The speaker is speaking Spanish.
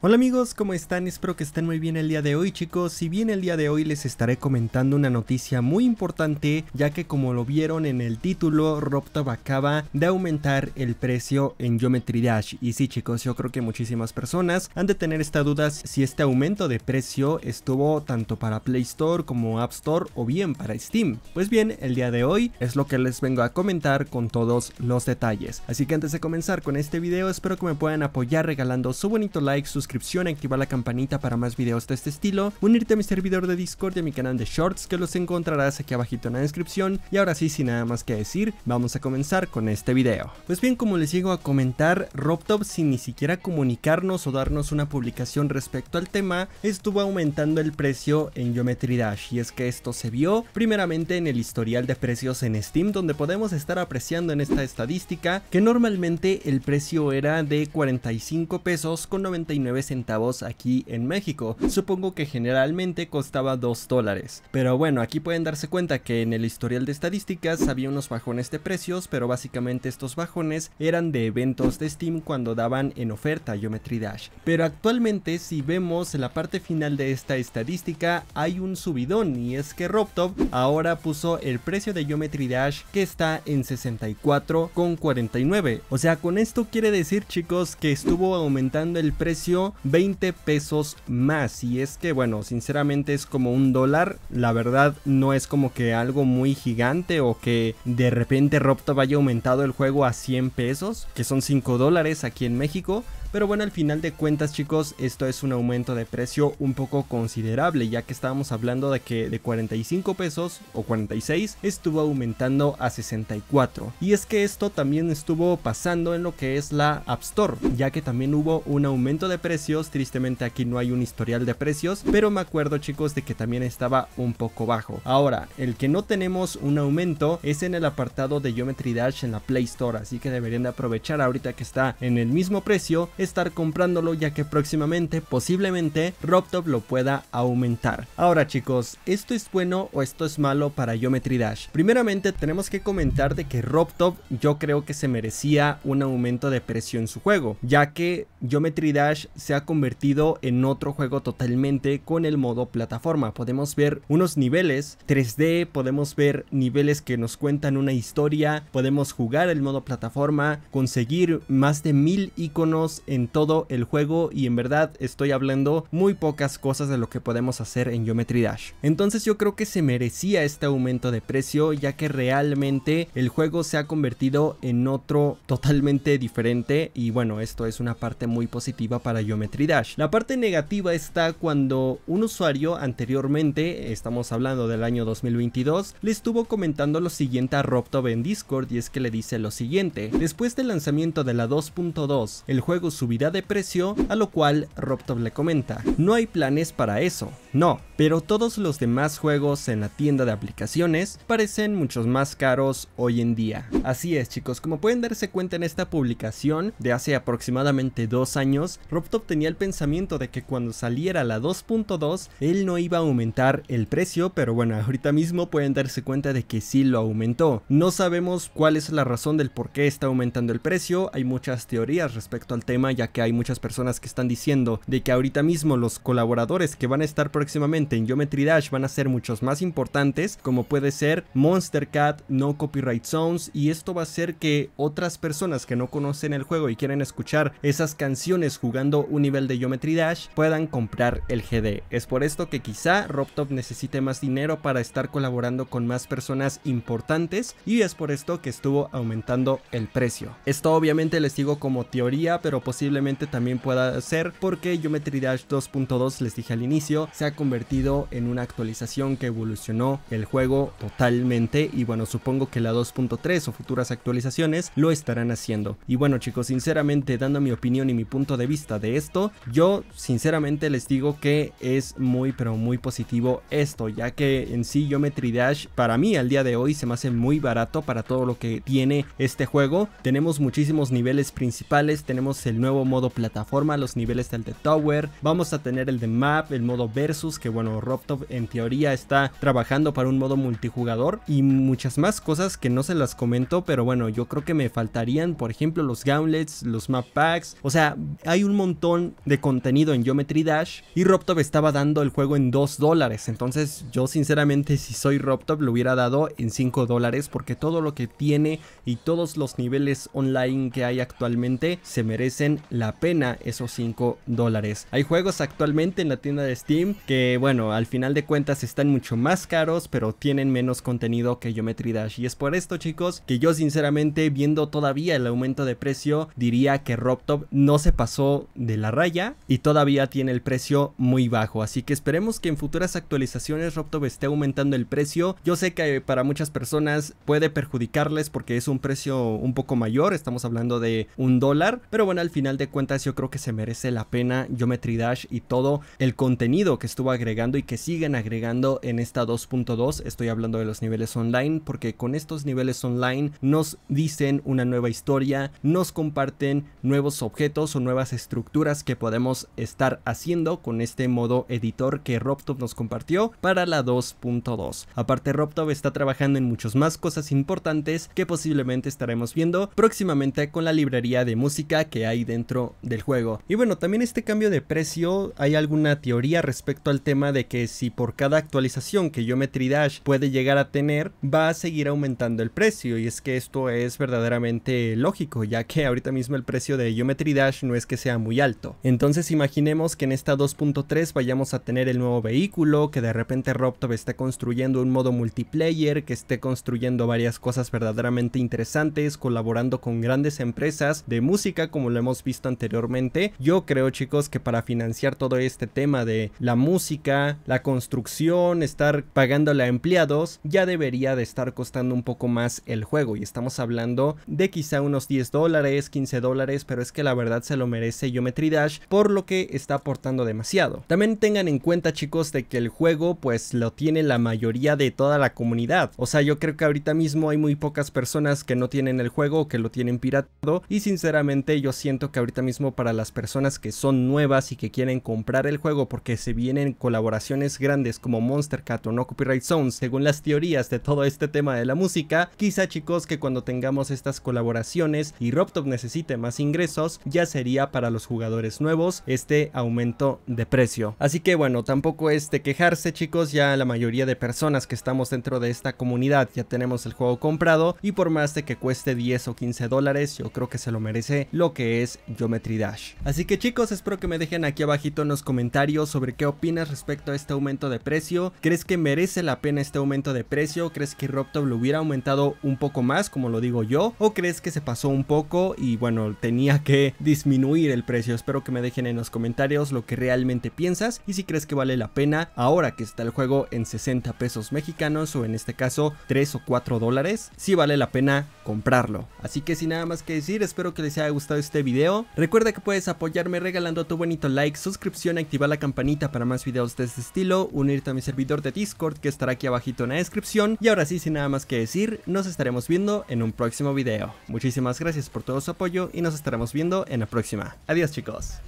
Hola amigos, ¿cómo están? Espero que estén muy bien el día de hoy chicos. Si bien el día de hoy les estaré comentando una noticia muy importante, ya que como lo vieron en el título, RobTop acaba de aumentar el precio en Geometry Dash. Y sí chicos, yo creo que muchísimas personas han de tener esta duda si este aumento de precio estuvo tanto para Play Store como App Store o bien para Steam. Pues bien, el día de hoy es lo que les vengo a comentar con todos los detalles. Así que antes de comenzar con este video, espero que me puedan apoyar regalando su bonito like, sus descripción activar la campanita para más videos de este estilo, unirte a mi servidor de Discord y a mi canal de Shorts que los encontrarás aquí abajito en la descripción. Y ahora sí, sin nada más que decir, vamos a comenzar con este video. Pues bien, como les llego a comentar, RobTop sin ni siquiera comunicarnos o darnos una publicación respecto al tema, estuvo aumentando el precio en Geometry Dash y es que esto se vio primeramente en el historial de precios en Steam donde podemos estar apreciando en esta estadística que normalmente el precio era de 45 pesos con 99 centavos aquí en México. Supongo que generalmente costaba 2 dólares. Pero bueno, aquí pueden darse cuenta que en el historial de estadísticas había unos bajones de precios, pero básicamente estos bajones eran de eventos de Steam cuando daban en oferta Geometry Dash. Pero actualmente si vemos en la parte final de esta estadística hay un subidón y es que Robtop ahora puso el precio de Geometry Dash que está en 64,49. O sea, con esto quiere decir chicos que estuvo aumentando el precio 20 pesos más. Y es que, bueno, sinceramente es como un dólar. La verdad, no es como que algo muy gigante o que de repente RobTop vaya aumentado el juego a 100 pesos, que son 5 dólares aquí en México. Pero bueno, al final de cuentas chicos, esto es un aumento de precio un poco considerable, ya que estábamos hablando de que de 45 pesos o 46 estuvo aumentando a 64. Y es que esto también estuvo pasando en lo que es la App Store, ya que también hubo un aumento de precios, tristemente aquí no hay un historial de precios, pero me acuerdo chicos de que también estaba un poco bajo. Ahora, el que no tenemos un aumento es en el apartado de Geometry Dash en la Play Store, así que deberían de aprovechar ahorita que está en el mismo precio estar comprándolo ya que próximamente posiblemente RobTop lo pueda aumentar. Ahora chicos, ¿esto es bueno o esto es malo para Geometry Dash? Primeramente tenemos que comentar de que RobTop yo creo que se merecía un aumento de precio en su juego, ya que Geometry Dash se ha convertido en otro juego totalmente con el modo plataforma. Podemos ver unos niveles 3D, podemos ver niveles que nos cuentan una historia, podemos jugar el modo plataforma, conseguir más de mil iconos en todo el juego y en verdad estoy hablando muy pocas cosas de lo que podemos hacer en Geometry Dash. Entonces yo creo que se merecía este aumento de precio ya que realmente el juego se ha convertido en otro totalmente diferente y bueno esto es una parte muy positiva para Geometry Dash. La parte negativa está cuando un usuario anteriormente, estamos hablando del año 2022, le estuvo comentando lo siguiente a RobTob en Discord y es que le dice lo siguiente. Después del lanzamiento de la 2.2, el juego subida de precio, a lo cual Robtop le comenta, no hay planes para eso, no, pero todos los demás juegos en la tienda de aplicaciones parecen muchos más caros hoy en día. Así es chicos, como pueden darse cuenta en esta publicación de hace aproximadamente dos años, Robtop tenía el pensamiento de que cuando saliera la 2.2 él no iba a aumentar el precio, pero bueno, ahorita mismo pueden darse cuenta de que sí lo aumentó. No sabemos cuál es la razón del por qué está aumentando el precio, hay muchas teorías respecto al tema ya que hay muchas personas que están diciendo de que ahorita mismo los colaboradores que van a estar próximamente en Geometry Dash van a ser muchos más importantes, como puede ser Monster Cat, No Copyright Zones y esto va a hacer que otras personas que no conocen el juego y quieren escuchar esas canciones jugando un nivel de Geometry Dash puedan comprar el GD. Es por esto que quizá RobTop necesite más dinero para estar colaborando con más personas importantes y es por esto que estuvo aumentando el precio. Esto obviamente les digo como teoría, pero pues posiblemente también pueda ser porque Geometry Dash 2.2, les dije al inicio, se ha convertido en una actualización que evolucionó el juego totalmente y bueno, supongo que la 2.3 o futuras actualizaciones lo estarán haciendo. Y bueno chicos, sinceramente dando mi opinión y mi punto de vista de esto, yo sinceramente les digo que es muy pero muy positivo esto, ya que en sí Geometry Dash para mí al día de hoy se me hace muy barato para todo lo que tiene este juego. Tenemos muchísimos niveles principales, tenemos el nuevo nuevo modo plataforma, los niveles del de Tower, vamos a tener el de Map, el modo Versus, que bueno, Robtop en teoría está trabajando para un modo multijugador y muchas más cosas que no se las comento, pero bueno, yo creo que me faltarían, por ejemplo, los gauntlets, los map packs, o sea, hay un montón de contenido en Geometry Dash y Robtop estaba dando el juego en 2 dólares, entonces yo sinceramente si soy Robtop lo hubiera dado en 5 dólares porque todo lo que tiene y todos los niveles online que hay actualmente se merecen la pena esos 5 dólares. Hay juegos actualmente en la tienda de Steam que, bueno, al final de cuentas están mucho más caros, pero tienen menos contenido que Geometry Dash. Y es por esto, chicos, que yo sinceramente, viendo todavía el aumento de precio, diría que RobTop no se pasó de la raya y todavía tiene el precio muy bajo. Así que esperemos que en futuras actualizaciones RobTop esté aumentando el precio. Yo sé que para muchas personas puede perjudicarles porque es un precio un poco mayor, estamos hablando de un dólar, pero bueno, al final final de cuentas yo creo que se merece la pena Geometry Dash y todo el contenido que estuvo agregando y que siguen agregando en esta 2.2. Estoy hablando de los niveles online porque con estos niveles online nos dicen una nueva historia, nos comparten nuevos objetos o nuevas estructuras que podemos estar haciendo con este modo editor que RobTop nos compartió para la 2.2. Aparte RobTop está trabajando en muchas más cosas importantes que posiblemente estaremos viendo próximamente con la librería de música que hay dentro del juego. Y bueno, también este cambio de precio, hay alguna teoría respecto al tema de que si por cada actualización que Geometry Dash puede llegar a tener, va a seguir aumentando el precio. Y es que esto es verdaderamente lógico, ya que ahorita mismo el precio de Geometry Dash no es que sea muy alto. Entonces imaginemos que en esta 2.3 vayamos a tener el nuevo vehículo, que de repente Robtop esté construyendo un modo multiplayer, que esté construyendo varias cosas verdaderamente interesantes, colaborando con grandes empresas de música como lo hemos visto anteriormente. Yo creo chicos que para financiar todo este tema de la música, la construcción, estar pagándole a empleados, ya debería de estar costando un poco más el juego y estamos hablando de quizá unos 10 dólares, 15 dólares, pero es que la verdad se lo merece Geometry Dash por lo que está aportando demasiado. También tengan en cuenta chicos de que el juego pues lo tiene la mayoría de toda la comunidad, o sea yo creo que ahorita mismo hay muy pocas personas que no tienen el juego o que lo tienen piratado y sinceramente yo siento que ahorita mismo para las personas que son nuevas y que quieren comprar el juego porque se vienen colaboraciones grandes como Monster Cat o No Copyright Zone, según las teorías de todo este tema de la música, quizá chicos que cuando tengamos estas colaboraciones y RobTop necesite más ingresos, ya sería para los jugadores nuevos este aumento de precio. Así que bueno, tampoco es de quejarse chicos, ya la mayoría de personas que estamos dentro de esta comunidad ya tenemos el juego comprado y por más de que cueste 10 o 15 dólares, yo creo que se lo merece lo que es Geometry Dash. Así que chicos, espero que me dejen aquí abajito en los comentarios sobre qué opinas respecto a este aumento de precio. ¿Crees que merece la pena este aumento de precio? ¿Crees que Robtop lo hubiera aumentado un poco más, como lo digo yo? ¿O crees que se pasó un poco y bueno, tenía que disminuir el precio? Espero que me dejen en los comentarios lo que realmente piensas y si crees que vale la pena ahora que está el juego en 60 pesos mexicanos o en este caso 3 o 4 dólares, si vale la pena comprarlo. Así que sin nada más que decir, espero que les haya gustado este video Recuerda que puedes apoyarme regalando tu bonito like, suscripción, activar la campanita para más videos de este estilo, unirte a mi servidor de Discord que estará aquí abajito en la descripción. Y ahora sí, sin nada más que decir, nos estaremos viendo en un próximo video. Muchísimas gracias por todo su apoyo y nos estaremos viendo en la próxima. Adiós chicos.